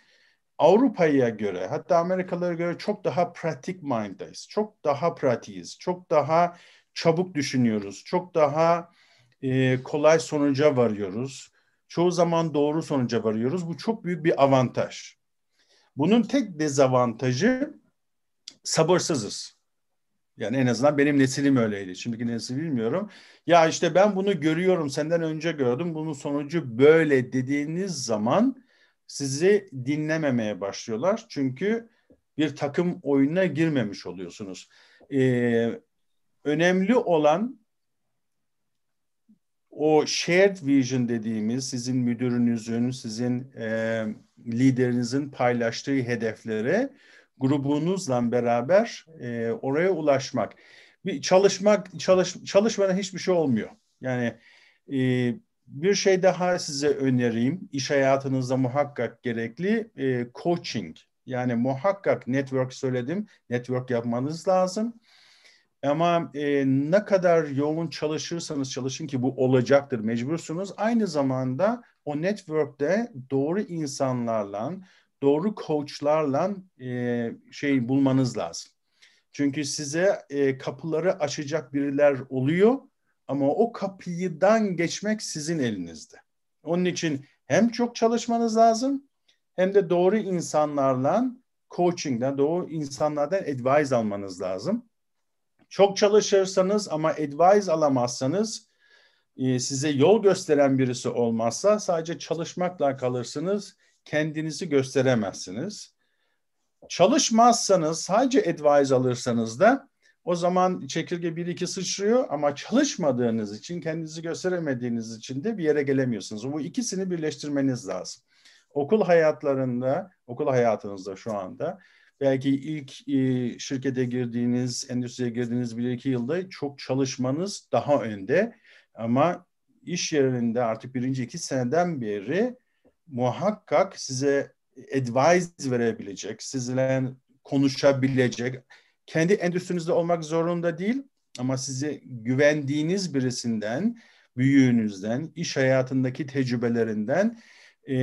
Avrupa'ya göre hatta Amerikalılara göre çok daha pratik mind'dayız. Çok daha pratiyiz. Çok daha çabuk düşünüyoruz. Çok daha e, kolay sonuca varıyoruz. Çoğu zaman doğru sonuca varıyoruz. Bu çok büyük bir avantaj. Bunun tek dezavantajı sabırsızız. Yani en azından benim nesilim öyleydi. Şimdiki nesil bilmiyorum. Ya işte ben bunu görüyorum, senden önce gördüm. Bunun sonucu böyle dediğiniz zaman sizi dinlememeye başlıyorlar. Çünkü bir takım oyununa girmemiş oluyorsunuz. Ee, önemli olan o shared vision dediğimiz sizin müdürünüzün, sizin e, liderinizin paylaştığı hedefleri grubunuzla beraber e, oraya ulaşmak. Bir çalışmak çalış, çalışmadan hiçbir şey olmuyor. Yani e, bir şey daha size önereyim. İş hayatınızda muhakkak gerekli e, coaching. Yani muhakkak network söyledim. Network yapmanız lazım. Ama e, ne kadar yoğun çalışırsanız çalışın ki bu olacaktır, mecbursunuz. Aynı zamanda o network'te doğru insanlarla, doğru coachlarla e, şey bulmanız lazım. Çünkü size e, kapıları açacak biriler oluyor ama o kapıyıdan geçmek sizin elinizde. Onun için hem çok çalışmanız lazım hem de doğru insanlarla coaching'den, doğru insanlardan advice almanız lazım. Çok çalışırsanız ama advice alamazsanız e, size yol gösteren birisi olmazsa sadece çalışmakla kalırsınız, kendinizi gösteremezsiniz. Çalışmazsanız sadece advice alırsanız da o zaman çekirge bir iki sıçrıyor ama çalışmadığınız için, kendinizi gösteremediğiniz için de bir yere gelemiyorsunuz. Bu ikisini birleştirmeniz lazım. Okul hayatlarında, okul hayatınızda şu anda belki ilk e, şirkete girdiğiniz, endüstriye girdiğiniz bir iki yılda çok çalışmanız daha önde. Ama iş yerinde artık birinci iki seneden beri muhakkak size advice verebilecek, sizle konuşabilecek, kendi endüstrinizde olmak zorunda değil ama size güvendiğiniz birisinden, büyüğünüzden, iş hayatındaki tecrübelerinden e,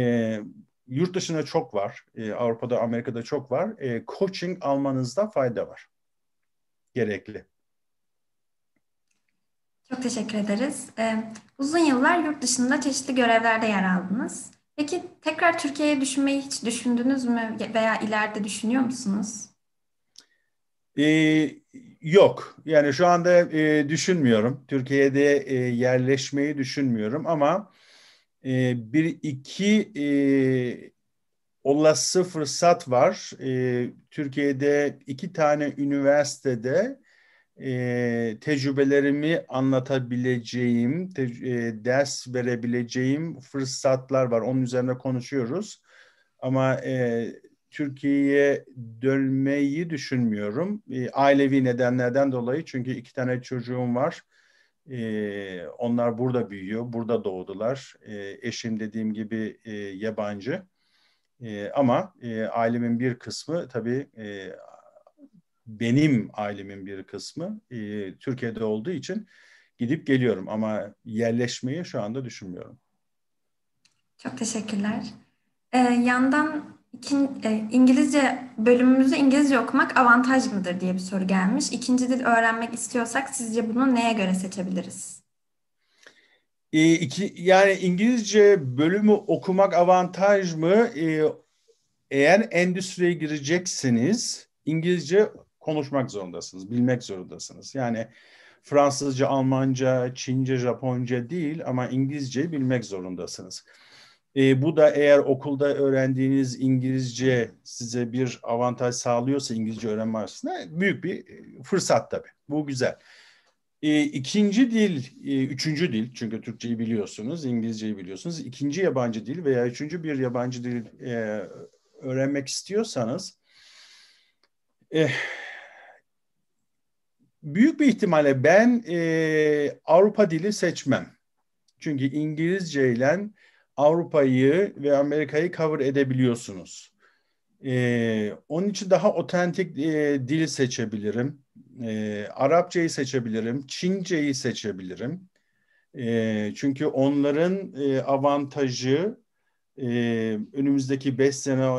yurt dışında çok var. E, Avrupa'da, Amerika'da çok var. E, coaching almanızda fayda var. Gerekli. Çok teşekkür ederiz. Ee, uzun yıllar yurt dışında çeşitli görevlerde yer aldınız. Peki tekrar Türkiye'ye düşünmeyi hiç düşündünüz mü veya ileride düşünüyor musunuz? Ee, yok. Yani şu anda e, düşünmüyorum. Türkiye'de e, yerleşmeyi düşünmüyorum ama e, bir iki e, olası fırsat var. E, Türkiye'de iki tane üniversitede e, tecrübelerimi anlatabileceğim, te, e, ders verebileceğim fırsatlar var. Onun üzerine konuşuyoruz. Ama e, Türkiye'ye dönmeyi düşünmüyorum. E, ailevi nedenlerden dolayı çünkü iki tane çocuğum var. E, onlar burada büyüyor, burada doğdular. E, eşim dediğim gibi yabancı. ama ailemin bir kısmı tabii benim ailemin bir kısmı Türkiye'de olduğu için gidip geliyorum ama yerleşmeyi şu anda düşünmüyorum. Çok teşekkürler. Ee, yandan e, İngilizce bölümümüzde İngilizce okumak avantaj mıdır diye bir soru gelmiş. İkinci dil öğrenmek istiyorsak sizce bunu neye göre seçebiliriz? E, iki, yani İngilizce bölümü okumak avantaj mı? E, eğer endüstriye girecekseniz İngilizce konuşmak zorundasınız, bilmek zorundasınız. Yani Fransızca, Almanca, Çince, Japonca değil ama İngilizce bilmek zorundasınız. E, bu da eğer okulda öğrendiğiniz İngilizce size bir avantaj sağlıyorsa İngilizce öğrenme açısından büyük bir e, fırsat tabii. Bu güzel. E, ikinci dil, e, üçüncü dil çünkü Türkçeyi biliyorsunuz, İngilizceyi biliyorsunuz. İkinci yabancı dil veya üçüncü bir yabancı dil e, öğrenmek istiyorsanız e, büyük bir ihtimalle ben e, Avrupa dili seçmem. Çünkü İngilizce ile Avrupa'yı ve Amerika'yı cover edebiliyorsunuz. Ee, onun için daha otentik e, dil seçebilirim. E, Arapçayı seçebilirim. Çinceyi seçebilirim. E, çünkü onların e, avantajı e, önümüzdeki 5 sene,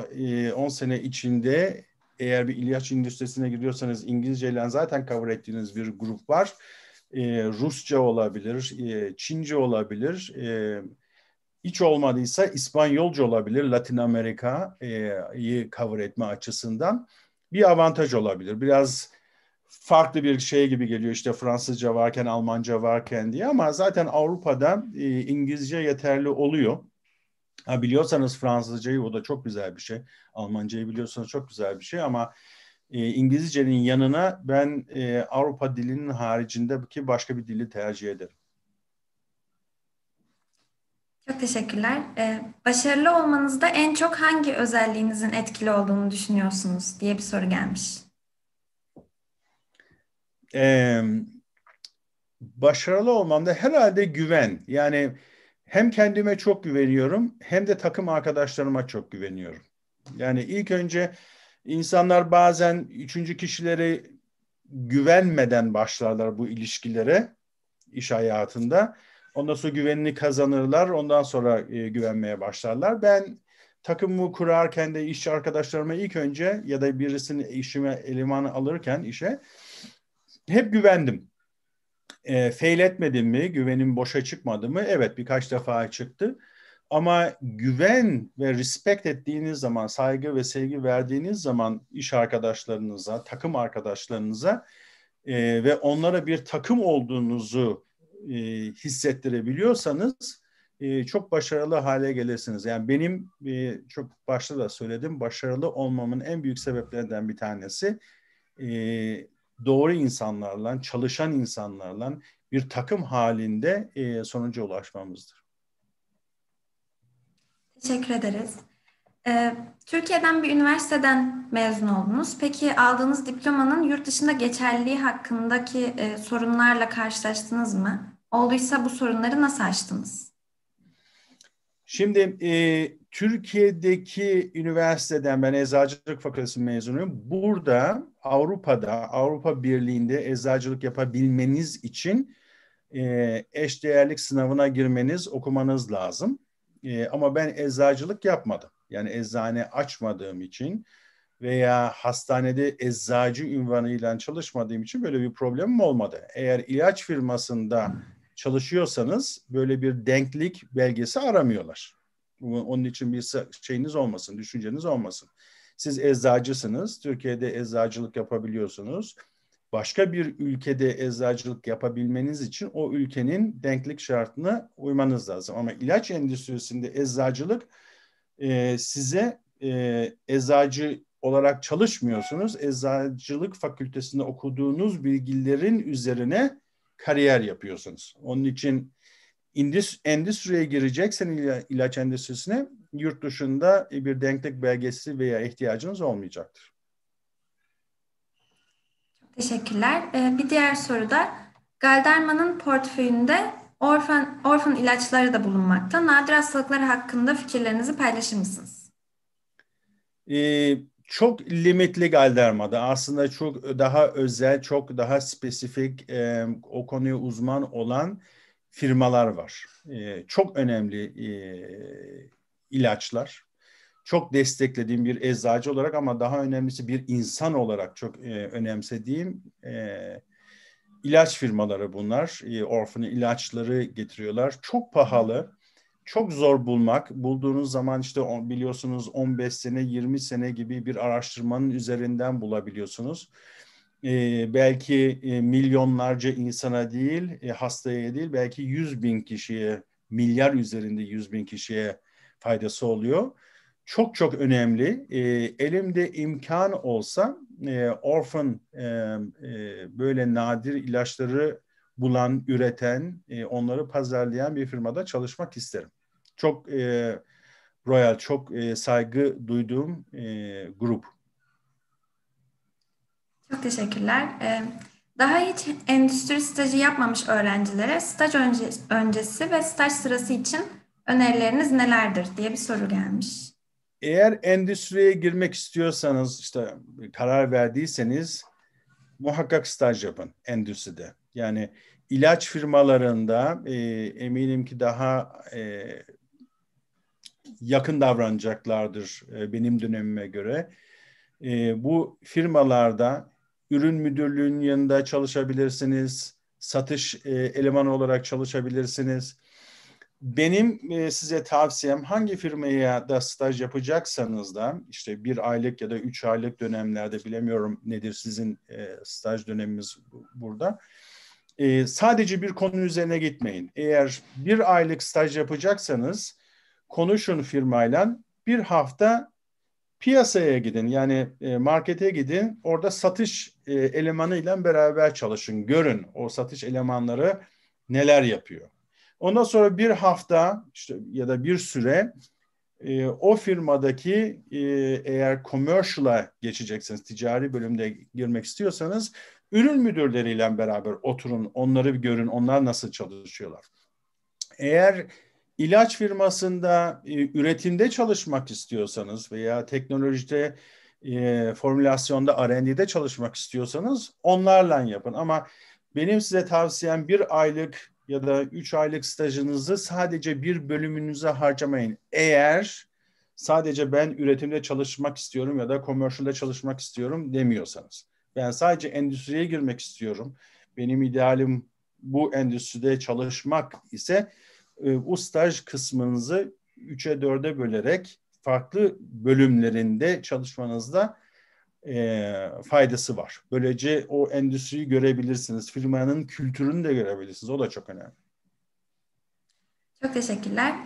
10 e, sene içinde eğer bir ilaç endüstrisine giriyorsanız İngilizce ile zaten cover ettiğiniz bir grup var. E, Rusça olabilir, e, Çince olabilir, e, hiç olmadıysa İspanyolca olabilir Latin Amerika'yı cover etme açısından bir avantaj olabilir. Biraz farklı bir şey gibi geliyor işte Fransızca varken Almanca varken diye ama zaten Avrupa'da e, İngilizce yeterli oluyor. Ha, biliyorsanız Fransızcayı o da çok güzel bir şey. Almancayı biliyorsanız çok güzel bir şey ama e, İngilizcenin yanına ben e, Avrupa dilinin haricindeki başka bir dili tercih ederim. Çok teşekkürler. Ee, başarılı olmanızda en çok hangi özelliğinizin etkili olduğunu düşünüyorsunuz diye bir soru gelmiş. Ee, başarılı olmamda herhalde güven. Yani hem kendime çok güveniyorum hem de takım arkadaşlarıma çok güveniyorum. Yani ilk önce insanlar bazen üçüncü kişilere güvenmeden başlarlar bu ilişkilere iş hayatında. Ondan sonra güvenini kazanırlar. Ondan sonra e, güvenmeye başlarlar. Ben takımımı kurarken de işçi arkadaşlarıma ilk önce ya da birisini işime elemanı alırken işe hep güvendim. E, fail etmedim mi? Güvenim boşa çıkmadı mı? Evet birkaç defa çıktı. Ama güven ve respect ettiğiniz zaman, saygı ve sevgi verdiğiniz zaman iş arkadaşlarınıza, takım arkadaşlarınıza e, ve onlara bir takım olduğunuzu e, hissettirebiliyorsanız e, çok başarılı hale gelirsiniz. Yani benim e, çok başta da söyledim başarılı olmamın en büyük sebeplerinden bir tanesi e, doğru insanlarla, çalışan insanlarla bir takım halinde e, sonuca ulaşmamızdır. Teşekkür ederiz. Ee, Türkiye'den bir üniversiteden mezun oldunuz. Peki aldığınız diplomanın yurt dışında geçerliliği hakkındaki e, sorunlarla karşılaştınız mı? Olduysa bu sorunları nasıl açtınız? Şimdi e, Türkiye'deki üniversiteden ben eczacılık fakültesi mezunuyum. Burada Avrupa'da Avrupa Birliği'nde eczacılık yapabilmeniz için e, eşdeğerlik sınavına girmeniz, okumanız lazım. E, ama ben eczacılık yapmadım. Yani eczane açmadığım için veya hastanede eczacı ünvanıyla çalışmadığım için böyle bir problemim olmadı. Eğer ilaç firmasında çalışıyorsanız böyle bir denklik belgesi aramıyorlar. Onun için bir şeyiniz olmasın, düşünceniz olmasın. Siz eczacısınız, Türkiye'de eczacılık yapabiliyorsunuz. Başka bir ülkede eczacılık yapabilmeniz için o ülkenin denklik şartına uymanız lazım. Ama ilaç endüstrisinde eczacılık e, size e, eczacı olarak çalışmıyorsunuz. Eczacılık fakültesinde okuduğunuz bilgilerin üzerine kariyer yapıyorsunuz. Onun için indis, endüstriye gireceksen ilaç endüstrisine yurt dışında e, bir denklik belgesi veya ihtiyacınız olmayacaktır. Teşekkürler. E, bir diğer soru da Galderma'nın portföyünde orfan, orfan ilaçları da bulunmakta. Nadir hastalıklar hakkında fikirlerinizi paylaşır mısınız? Ee, çok limitli Galderma'da aslında çok daha özel, çok daha spesifik e, o konuya uzman olan firmalar var. E, çok önemli e, ilaçlar. Çok desteklediğim bir eczacı olarak ama daha önemlisi bir insan olarak çok e, önemsediğim e, ilaç firmaları bunlar. E, orfanı ilaçları getiriyorlar. Çok pahalı çok zor bulmak. Bulduğunuz zaman işte biliyorsunuz 15 sene 20 sene gibi bir araştırmanın üzerinden bulabiliyorsunuz. Ee, belki e, milyonlarca insana değil, e, hastaya değil, belki 100 bin kişiye, milyar üzerinde 100 bin kişiye faydası oluyor. Çok çok önemli. E, elimde imkan olsa e, orphan e, e, böyle nadir ilaçları bulan, üreten, e, onları pazarlayan bir firmada çalışmak isterim. Çok e, royal, çok e, saygı duyduğum e, grup. Çok teşekkürler. Ee, daha hiç endüstri stajı yapmamış öğrencilere staj önce, öncesi ve staj sırası için önerileriniz nelerdir diye bir soru gelmiş. Eğer endüstriye girmek istiyorsanız işte karar verdiyseniz muhakkak staj yapın endüstride. Yani ilaç firmalarında e, eminim ki daha e, yakın davranacaklardır e, benim dönemime göre. E, bu firmalarda ürün müdürlüğünün yanında çalışabilirsiniz, satış e, elemanı olarak çalışabilirsiniz. Benim e, size tavsiyem hangi firmaya da staj yapacaksanız da işte bir aylık ya da üç aylık dönemlerde bilemiyorum nedir sizin e, staj dönemimiz burada e, sadece bir konu üzerine gitmeyin. Eğer bir aylık staj yapacaksanız konuşun firmayla bir hafta piyasaya gidin yani e, markete gidin orada satış e, elemanıyla beraber çalışın görün o satış elemanları neler yapıyor. Ondan sonra bir hafta işte ya da bir süre e, o firmadaki e, eğer commercial'a geçeceksiniz ticari bölümde girmek istiyorsanız Ürün müdürleriyle beraber oturun, onları bir görün, onlar nasıl çalışıyorlar. Eğer ilaç firmasında e, üretimde çalışmak istiyorsanız veya teknolojide e, formülasyonda R&D'de çalışmak istiyorsanız onlarla yapın. Ama benim size tavsiyem bir aylık ya da üç aylık stajınızı sadece bir bölümünüze harcamayın. Eğer sadece ben üretimde çalışmak istiyorum ya da commercial'da çalışmak istiyorum demiyorsanız. Ben sadece endüstriye girmek istiyorum. Benim idealim bu endüstride çalışmak ise e, bu staj kısmınızı 3'e 4'e bölerek farklı bölümlerinde çalışmanızda e, faydası var. Böylece o endüstriyi görebilirsiniz. Firmanın kültürünü de görebilirsiniz. O da çok önemli. Çok teşekkürler.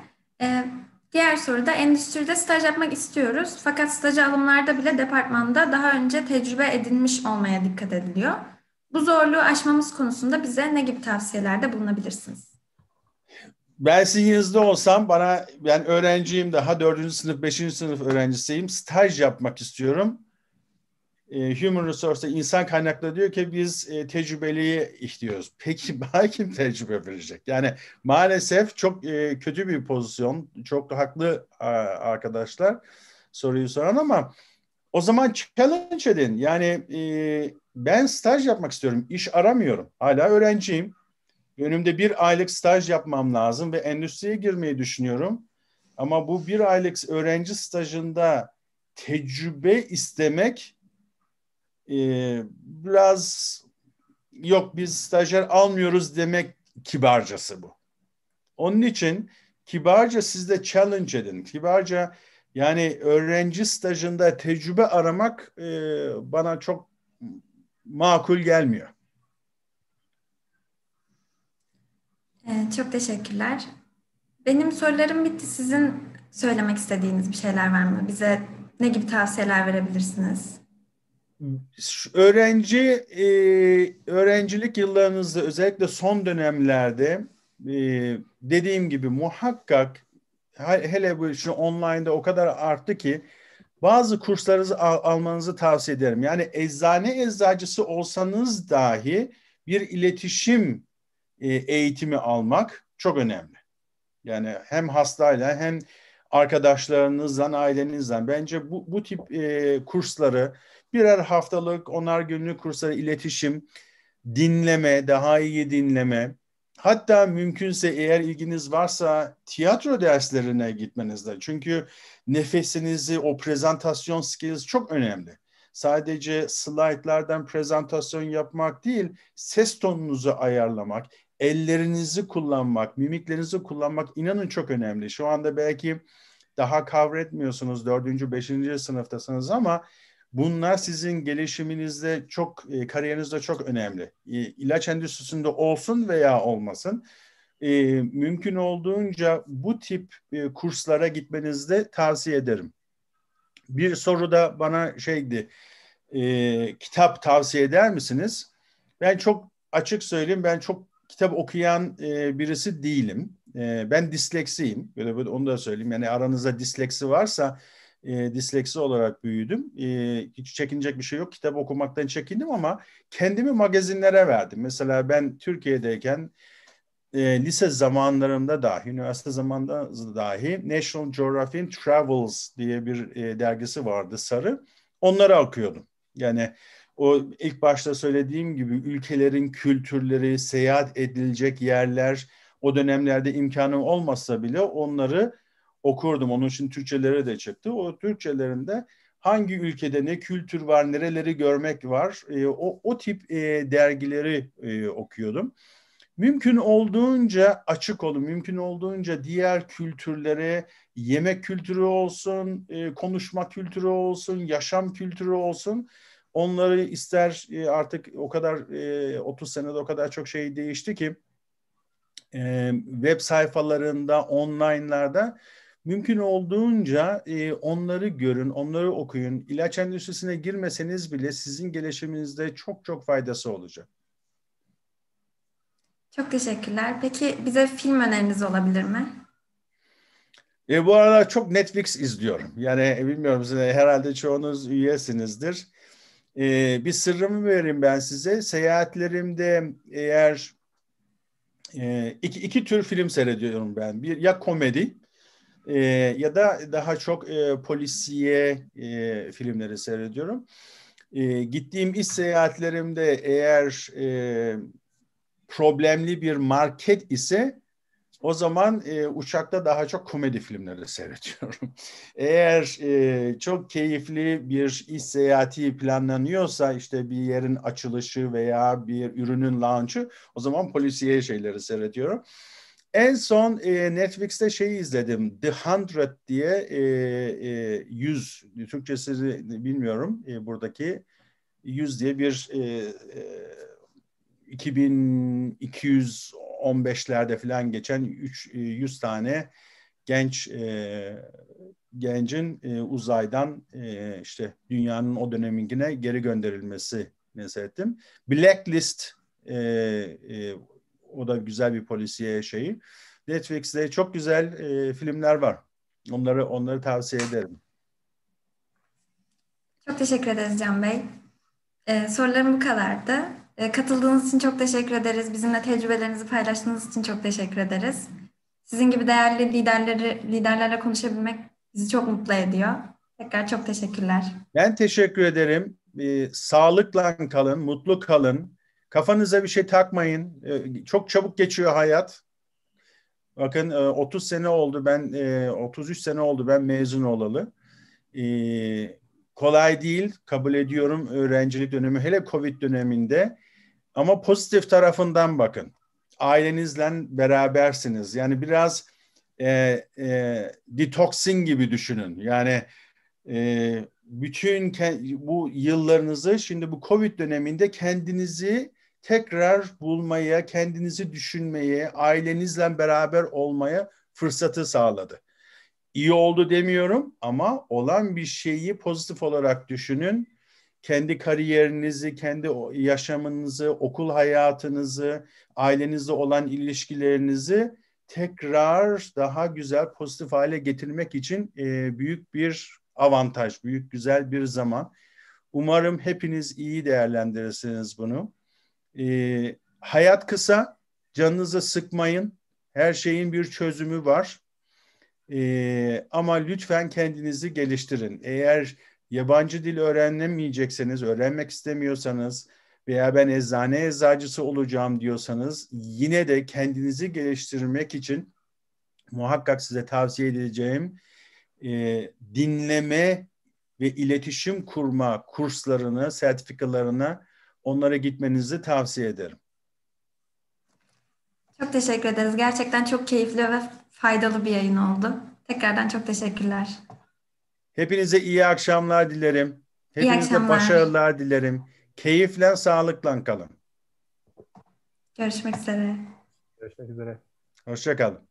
Ee, Diğer soruda endüstride staj yapmak istiyoruz fakat staj alımlarda bile departmanda daha önce tecrübe edinmiş olmaya dikkat ediliyor. Bu zorluğu aşmamız konusunda bize ne gibi tavsiyelerde bulunabilirsiniz? Ben sizin yerinizde olsam bana ben öğrenciyim daha dördüncü sınıf beşinci sınıf öğrencisiyim staj yapmak istiyorum e, Human Resource'da insan kaynakları diyor ki biz e, tecrübeliye ihtiyoruz. [LAUGHS] Peki bana kim tecrübe verecek? Yani maalesef çok e, kötü bir pozisyon. Çok da haklı a, arkadaşlar soruyu soran ama o zaman challenge edin. Yani e, ben staj yapmak istiyorum. İş aramıyorum. Hala öğrenciyim. Önümde bir aylık staj yapmam lazım ve endüstriye girmeyi düşünüyorum. Ama bu bir aylık öğrenci stajında tecrübe istemek e, biraz yok biz stajyer almıyoruz demek kibarcası bu. Onun için kibarca siz de challenge edin. Kibarca yani öğrenci stajında tecrübe aramak e, bana çok makul gelmiyor. Ee, çok teşekkürler. Benim sorularım bitti. Sizin söylemek istediğiniz bir şeyler var mı? Bize ne gibi tavsiyeler verebilirsiniz? öğrenci e, öğrencilik yıllarınızda özellikle son dönemlerde e, dediğim gibi muhakkak hele bu şu online'da o kadar arttı ki bazı kurslarınızı al, almanızı tavsiye ederim. Yani eczane eczacısı olsanız dahi bir iletişim e, eğitimi almak çok önemli. Yani hem hastayla hem arkadaşlarınızdan, ailenizden. Bence bu, bu tip e, kursları, birer haftalık onar günlük kurslara iletişim, dinleme, daha iyi dinleme, Hatta mümkünse eğer ilginiz varsa tiyatro derslerine gitmenizde. Çünkü nefesinizi, o prezentasyon skills çok önemli. Sadece slaytlardan prezentasyon yapmak değil, ses tonunuzu ayarlamak, ellerinizi kullanmak, mimiklerinizi kullanmak inanın çok önemli. Şu anda belki daha kavretmiyorsunuz, dördüncü, beşinci sınıftasınız ama Bunlar sizin gelişiminizde çok, e, kariyerinizde çok önemli. E, ilaç endüstrisinde olsun veya olmasın. E, mümkün olduğunca bu tip e, kurslara gitmenizde tavsiye ederim. Bir soru da bana şeydi, e, kitap tavsiye eder misiniz? Ben çok açık söyleyeyim, ben çok kitap okuyan e, birisi değilim. E, ben disleksiyim, böyle, böyle onu da söyleyeyim. Yani aranızda disleksi varsa e, disleksi olarak büyüdüm. E, hiç çekinecek bir şey yok. Kitap okumaktan çekindim ama kendimi magazinlere verdim. Mesela ben Türkiye'deyken e, lise zamanlarımda dahi, üniversite zamanında dahi National Geographic Travels diye bir e, dergisi vardı sarı. Onlara okuyordum. Yani o ilk başta söylediğim gibi ülkelerin kültürleri, seyahat edilecek yerler o dönemlerde imkanım olmasa bile onları okurdum. Onun için Türkçelere de çıktı. O Türkçelerinde hangi ülkede ne kültür var, nereleri görmek var e, o, o tip e, dergileri e, okuyordum. Mümkün olduğunca açık olun, mümkün olduğunca diğer kültürlere yemek kültürü olsun, e, konuşma kültürü olsun, yaşam kültürü olsun. Onları ister e, artık o kadar e, 30 senede o kadar çok şey değişti ki e, web sayfalarında, online'larda mümkün olduğunca e, onları görün, onları okuyun. İlaç endüstrisine girmeseniz bile sizin gelişiminizde çok çok faydası olacak. Çok teşekkürler. Peki bize film öneriniz olabilir mi? E, bu arada çok Netflix izliyorum. Yani e, bilmiyorum size herhalde çoğunuz üyesinizdir. E, bir sırrımı vereyim ben size. Seyahatlerimde eğer e, iki, iki tür film seyrediyorum ben. Bir ya komedi, e, ya da daha çok e, polisiye e, filmleri seyrediyorum. E, gittiğim iş seyahatlerimde eğer e, problemli bir market ise o zaman e, uçakta daha çok komedi filmleri [LAUGHS] seyrediyorum. Eğer e, çok keyifli bir iş seyahati planlanıyorsa işte bir yerin açılışı veya bir ürünün launch'ı o zaman polisiye şeyleri seyrediyorum. En son e, Netflix'te şeyi izledim. The Hundred diye e, e, 100, Türkçesini bilmiyorum e, buradaki. yüz diye bir e, e, 2215'lerde falan geçen 100 e, tane genç e, gencin e, uzaydan e, işte dünyanın o dönemine geri gönderilmesi neyse ettim. Blacklist e, e, o da güzel bir polisiye şeyi. Netflix'te çok güzel e, filmler var. Onları onları tavsiye ederim. Çok teşekkür ederiz Can Bey. Ee, sorularım bu kadardı. Ee, katıldığınız için çok teşekkür ederiz. Bizimle tecrübelerinizi paylaştığınız için çok teşekkür ederiz. Sizin gibi değerli liderleri liderlerle konuşabilmek bizi çok mutlu ediyor. Tekrar çok teşekkürler. Ben teşekkür ederim. Ee, sağlıkla kalın, mutlu kalın. Kafanıza bir şey takmayın. Ee, çok çabuk geçiyor hayat. Bakın 30 e, sene oldu ben e, 33 sene oldu ben mezun olalı. Ee, kolay değil kabul ediyorum öğrencilik dönemi hele Covid döneminde. Ama pozitif tarafından bakın. Ailenizle berabersiniz. Yani biraz e, e, detoksin gibi düşünün. Yani e, bütün bu yıllarınızı şimdi bu Covid döneminde kendinizi tekrar bulmaya, kendinizi düşünmeye, ailenizle beraber olmaya fırsatı sağladı. İyi oldu demiyorum ama olan bir şeyi pozitif olarak düşünün. Kendi kariyerinizi, kendi yaşamınızı, okul hayatınızı, ailenizle olan ilişkilerinizi tekrar daha güzel, pozitif hale getirmek için e, büyük bir avantaj, büyük güzel bir zaman. Umarım hepiniz iyi değerlendirirsiniz bunu. Ee, hayat kısa, canınızı sıkmayın. Her şeyin bir çözümü var. Ee, ama lütfen kendinizi geliştirin. Eğer yabancı dil öğrenemeyecekseniz, öğrenmek istemiyorsanız veya ben eczane eczacısı olacağım diyorsanız yine de kendinizi geliştirmek için muhakkak size tavsiye edeceğim e, dinleme ve iletişim kurma kurslarını, sertifikalarını onlara gitmenizi tavsiye ederim. Çok teşekkür ederiz. Gerçekten çok keyifli ve faydalı bir yayın oldu. Tekrardan çok teşekkürler. Hepinize iyi akşamlar dilerim. Hepinize başarılar dilerim. Keyifle, sağlıkla kalın. Görüşmek üzere. Görüşmek üzere. Hoşçakalın.